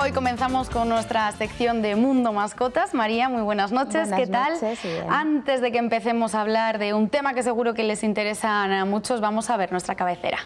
Hoy comenzamos con nuestra sección de Mundo Mascotas. María, muy buenas noches. ¿Qué tal? Antes de que empecemos a hablar de un tema que seguro que les interesa a muchos, vamos a ver nuestra cabecera.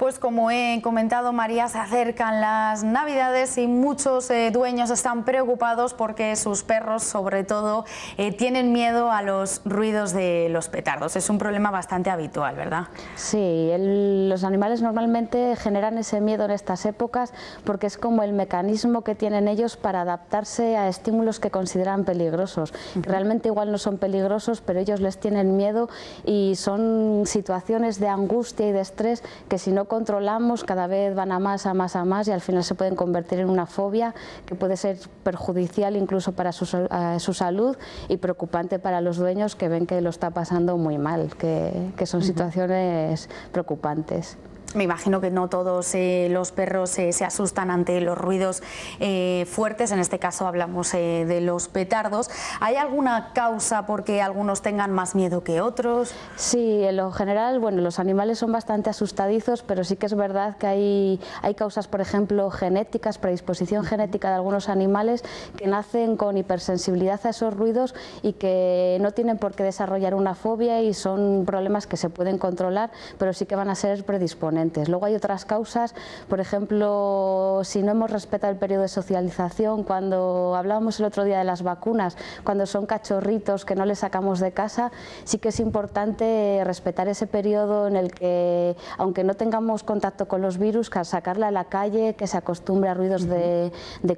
pues como he comentado María, se acercan las navidades y muchos eh, dueños están preocupados porque sus perros sobre todo eh, tienen miedo a los ruidos de los petardos. Es un problema bastante habitual, ¿verdad? Sí, los animales normalmente generan ese miedo en estas épocas porque es como el mecanismo que tienen ellos para adaptarse a estímulos que consideran peligrosos. Realmente igual no son peligrosos, pero ellos les tienen miedo y son situaciones de angustia y de estrés que si no controlamos cada vez van a más, a más, a más y al final se pueden convertir en una fobia que puede ser perjudicial incluso para su, eh, salud y preocupante para los dueños que ven que lo está pasando muy mal, que, que son situaciones preocupantes. Me imagino que no todos eh, los perros eh, se asustan ante los ruidos eh, fuertes, en este caso hablamos de los petardos. ¿Hay alguna causa por qué algunos tengan más miedo que otros? Sí, en lo general, bueno, los animales son bastante asustadizos, pero sí que es verdad que hay, hay causas, por ejemplo, genéticas, predisposición genética de algunos animales que nacen con hipersensibilidad a esos ruidos y que no tienen por qué desarrollar una fobia y son problemas que se pueden controlar, pero sí que van a ser predisponibles. Luego hay otras causas, por ejemplo, si no hemos respetado el periodo de socialización, cuando hablábamos el otro día de las vacunas, cuando son cachorritos que no les sacamos de casa, sí que es importante respetar ese periodo en el que, aunque no tengamos contacto con los virus, que sacarla a la calle, que se acostumbre a ruidos de,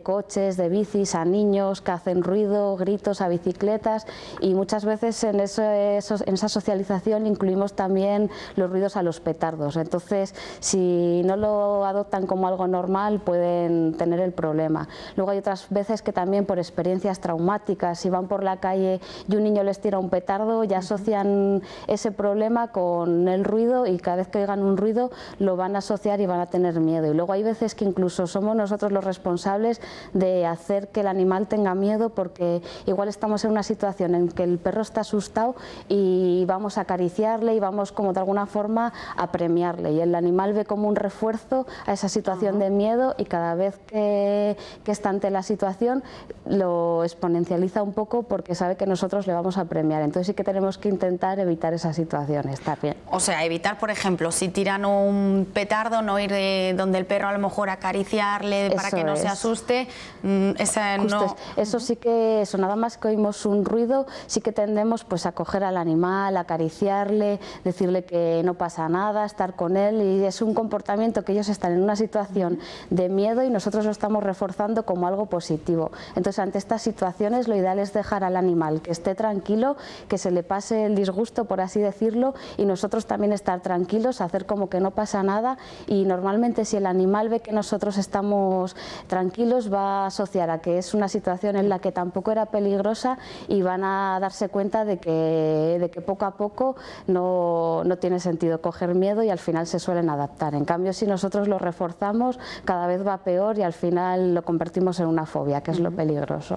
coches, de bicis, a niños que hacen ruido, gritos, a bicicletas y muchas veces en, en esa socialización incluimos también los ruidos a los petardos. Entonces, pues, si no lo adoptan como algo normal, pueden tener el problema. Luego hay otras veces que también por experiencias traumáticas, si van por la calle y un niño les tira un petardo, ya asocian ese problema con el ruido y cada vez que oigan un ruido lo van a asociar y van a tener miedo. Y luego hay veces que incluso somos nosotros los responsables de hacer que el animal tenga miedo porque igual estamos en una situación en que el perro está asustado y vamos a acariciarle y vamos como de alguna forma a premiarle y animal ve como un refuerzo a esa situación de miedo y cada vez que, está ante la situación lo exponencializa un poco porque sabe que nosotros le vamos a premiar. Entonces sí que tenemos que intentar evitar esas situaciones también. O sea, evitar, por ejemplo, si tiran un petardo, no ir de donde el perro a lo mejor acariciarle para que no se asuste. Mm, eso sí que eso, nada más que oímos un ruido, sí que tendemos pues a coger al animal, acariciarle, decirle que no pasa nada, estar con él y es un comportamiento que ellos están en una situación de miedo y nosotros lo estamos reforzando como algo positivo. Entonces, ante estas situaciones, lo ideal es dejar al animal que esté tranquilo, que se le pase el disgusto, por así decirlo, y nosotros también estar tranquilos, hacer como que no pasa nada y normalmente si el animal ve que nosotros estamos tranquilos va a asociar a que es una situación en la que tampoco era peligrosa y van a darse cuenta de que, de que poco a poco no, no tiene sentido coger miedo y al final se suelen adaptar. En cambio, si nosotros lo reforzamos, cada vez va peor y al final lo convertimos en una fobia, que es lo peligroso.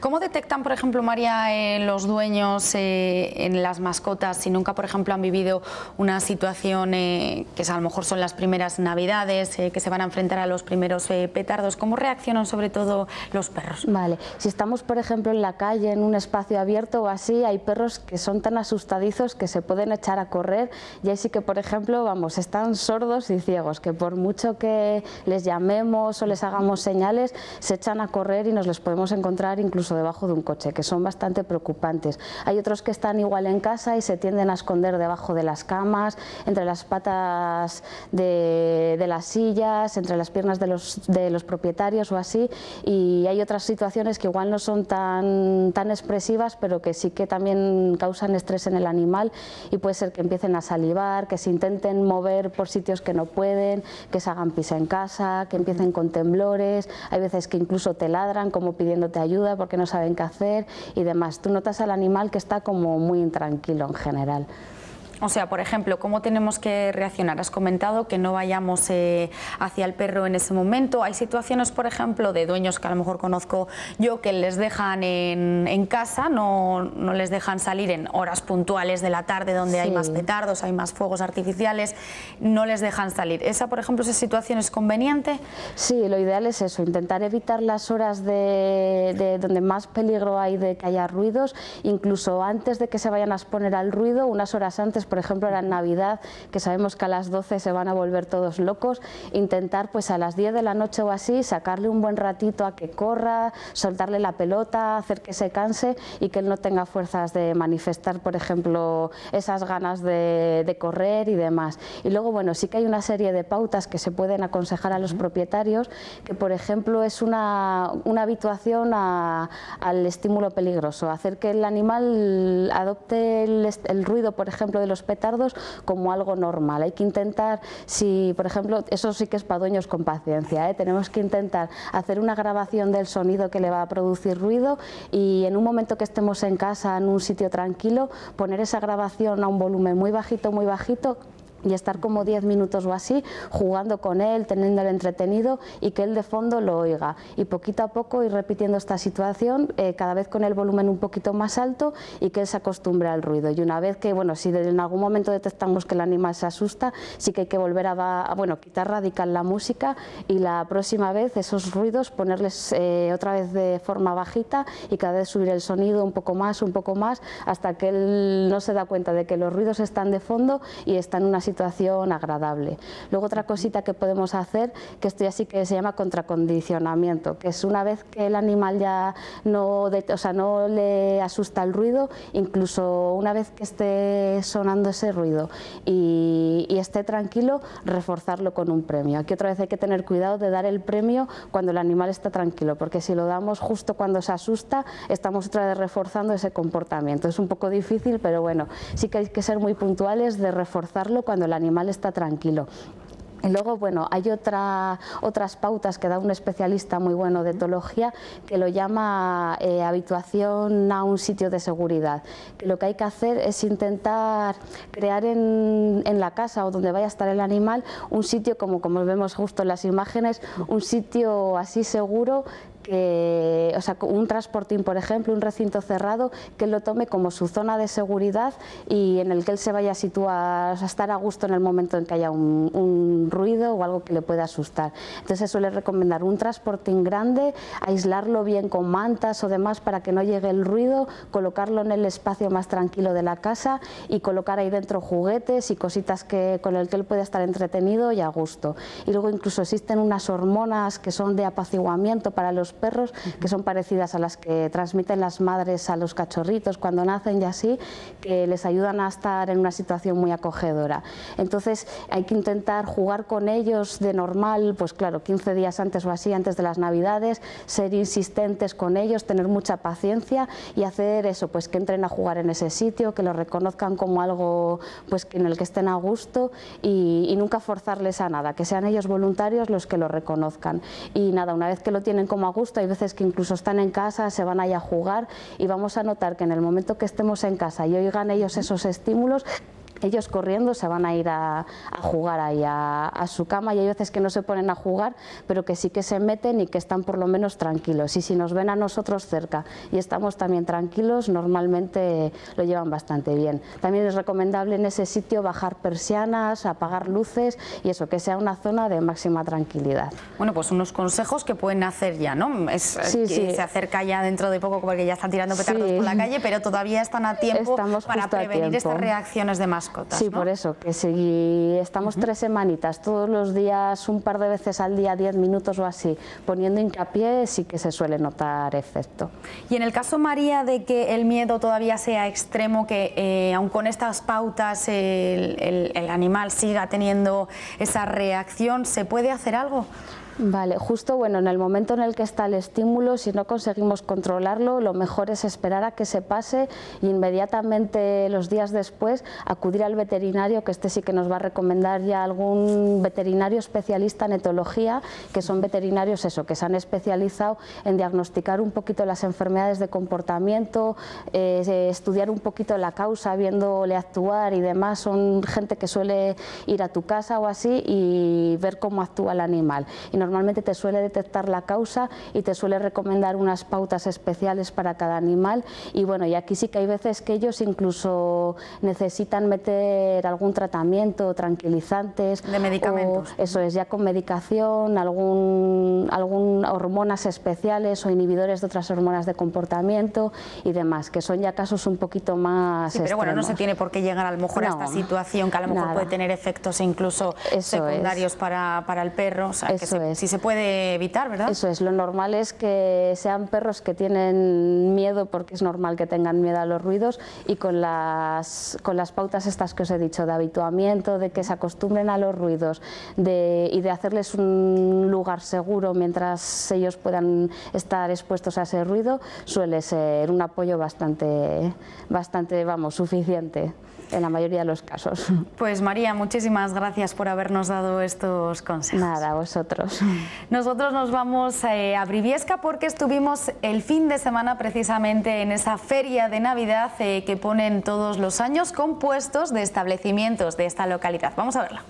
¿Cómo detectan, por ejemplo, María, eh, los dueños eh, en las mascotas si nunca, por ejemplo, han vivido una situación eh, que a lo mejor son las primeras navidades, que se van a enfrentar a los primeros petardos? ¿Cómo reaccionan sobre todo los perros? Vale, si estamos, por ejemplo, en la calle, en un espacio abierto o así, hay perros que son tan asustadizos que se pueden echar a correr y ahí sí que, por ejemplo, vamos, están sordos y ciegos, que por mucho que les llamemos o les hagamos señales, se echan a correr y nos los podemos encontrar incluso debajo de un coche, que son bastante preocupantes. Hay otros que están igual en casa y se tienden a esconder debajo de las camas, entre las patas de, las sillas, entre las piernas de los, propietarios o así, y hay otras situaciones que igual no son tan, expresivas, pero que sí que también causan estrés en el animal y puede ser que empiecen a salivar, que se intenten mover por sitios que no pueden, que se hagan pisa en casa, que empiecen con temblores, hay veces que incluso te ladran como pidiéndote ayuda porque no saben qué hacer y demás. Tú notas al animal que está como muy intranquilo en general. O sea, por ejemplo, ¿cómo tenemos que reaccionar? Has comentado que no vayamos eh, hacia el perro en ese momento. Hay situaciones, por ejemplo, de dueños que a lo mejor conozco yo que les dejan en, casa, no, les dejan salir en horas puntuales de la tarde donde hay más petardos, hay más fuegos artificiales, no les dejan salir. ¿Esa, por ejemplo, esa situación es conveniente? Sí, lo ideal es eso, intentar evitar las horas de, de donde más peligro hay de que haya ruidos, incluso antes de que se vayan a exponer al ruido, unas horas antes por ejemplo, la Navidad, que sabemos que a las 12 se van a volver todos locos, intentar pues a las 10 de la noche o así sacarle un buen ratito a que corra, soltarle la pelota, hacer que se canse y que él no tenga fuerzas de manifestar, por ejemplo, esas ganas de, correr y demás. Y luego, bueno, sí que hay una serie de pautas que se pueden aconsejar a los propietarios, que por ejemplo es una, habituación al estímulo peligroso, hacer que el animal adopte el, el ruido, por ejemplo, de los los petardos como algo normal. Hay que intentar, si por ejemplo, eso sí que es para dueños con paciencia, ¿eh? tenemos que intentar hacer una grabación del sonido que le va a producir ruido y en un momento que estemos en casa, en un sitio tranquilo, poner esa grabación a un volumen muy bajito, muy bajito, y estar como 10 minutos o así jugando con él, teniéndolo entretenido y que él de fondo lo oiga. Y poquito a poco ir repitiendo esta situación, eh, cada vez con el volumen un poquito más alto y que él se acostumbre al ruido. Y una vez que, bueno, si en algún momento detectamos que el animal se asusta, sí que hay que volver a, bueno, quitar radical la música y la próxima vez esos ruidos ponerles eh, otra vez de forma bajita y cada vez subir el sonido un poco más, un poco más, hasta que él no se da cuenta de que los ruidos están de fondo y está en una situación situación agradable. Luego otra cosita que podemos hacer, que esto así que se llama contracondicionamiento, que es una vez que el animal ya no, o sea, no le asusta el ruido, incluso una vez que esté sonando ese ruido y, y esté tranquilo, reforzarlo con un premio. Aquí otra vez hay que tener cuidado de dar el premio cuando el animal está tranquilo, porque si lo damos justo cuando se asusta, estamos otra vez reforzando ese comportamiento. Es un poco difícil, pero bueno, sí que hay que ser muy puntuales de reforzarlo cuando el animal está tranquilo. Y luego, bueno, hay otra, otras pautas que da un especialista muy bueno de etología que lo llama eh, habituación a un sitio de seguridad. lo que hay que hacer es intentar crear en, la casa o donde vaya a estar el animal un sitio, como, como vemos justo en las imágenes, un sitio así seguro que, o sea, un transportín, por ejemplo, un recinto cerrado, que él lo tome como su zona de seguridad y en el que él se vaya a situar, a estar a gusto en el momento en que haya un, ruido o algo que le pueda asustar. Entonces se suele recomendar un transportín grande, aislarlo bien con mantas o demás para que no llegue el ruido, colocarlo en el espacio más tranquilo de la casa y colocar ahí dentro juguetes y cositas que, con el que él pueda estar entretenido y a gusto. Y luego incluso existen unas hormonas que son de apaciguamiento para los perros, que son parecidas a las que transmiten las madres a los cachorritos cuando nacen y así, que les ayudan a estar en una situación muy acogedora. Entonces hay que intentar jugar con ellos de normal, pues claro, 15 días antes o así, antes de las navidades, ser insistentes con ellos, tener mucha paciencia y hacer eso, pues que entren a jugar en ese sitio, que lo reconozcan como algo pues en el que estén a gusto y nunca forzarles a nada, que sean ellos voluntarios los que lo reconozcan. Y nada, una vez que lo tienen como a gusto, hay veces que incluso están en casa, se van allá a jugar y vamos a notar que en el momento que estemos en casa y oigan ellos esos estímulos, ellos corriendo se van a ir a, jugar ahí a, su cama y hay veces que no se ponen a jugar, pero que sí que se meten y que están por lo menos tranquilos. Y si nos ven a nosotros cerca y estamos también tranquilos, normalmente lo llevan bastante bien. También es recomendable en ese sitio bajar persianas, apagar luces y eso, que sea una zona de máxima tranquilidad. Bueno, pues unos consejos que pueden hacer ya, ¿no? Es eh, se acerca ya dentro de poco porque ya están tirando petardos por la calle, pero todavía están a tiempo para prevenir estas reacciones de más. Sí, por eso, que si estamos tres semanitas, todos los días, un par de veces al día, diez minutos o así, poniendo hincapié, sí que se suele notar efecto. Y en el caso, María, de que el miedo todavía sea extremo, que eh, aun con estas pautas el animal siga teniendo esa reacción, ¿se puede hacer algo? Vale, justo bueno, en el momento en el que está el estímulo, si no conseguimos controlarlo, lo mejor es esperar a que se pase e inmediatamente los días después acudir al veterinario, que este sí que nos va a recomendar ya algún veterinario especialista en etología, que son veterinarios eso, que se han especializado en diagnosticar un poquito las enfermedades de comportamiento, eh, eh, estudiar un poquito la causa, viéndole actuar y demás, son gente que suele ir a tu casa o así y ver cómo actúa el animal normalmente te suele detectar la causa y te suele recomendar unas pautas especiales para cada animal y bueno, y aquí sí que hay veces que ellos incluso necesitan meter algún tratamiento, tranquilizantes. De medicamentos. eso es, ya con medicación, algún, algún hormonas especiales o inhibidores de otras hormonas de comportamiento y demás, que son ya casos un poquito más Pero bueno, no se tiene por qué llegar a lo mejor a esta situación que a lo mejor puede tener efectos incluso secundarios para, para, el perro. Si se puede evitar, ¿verdad? Eso es, lo normal es que sean perros que tienen miedo, porque es normal que tengan miedo a los ruidos, y con las, con las pautas estas que os he dicho, de habituamiento, de que se acostumbren a los ruidos de, y de hacerles un lugar seguro mientras ellos puedan estar expuestos a ese ruido, suele ser un apoyo bastante, bastante vamos, suficiente en la mayoría de los casos. Pues María, muchísimas gracias por habernos dado estos consejos. Nada, vosotros. Nosotros nos vamos eh, a Briviesca porque estuvimos el fin de semana precisamente en esa feria de Navidad eh, que ponen todos los años compuestos de establecimientos de esta localidad. Vamos a verla.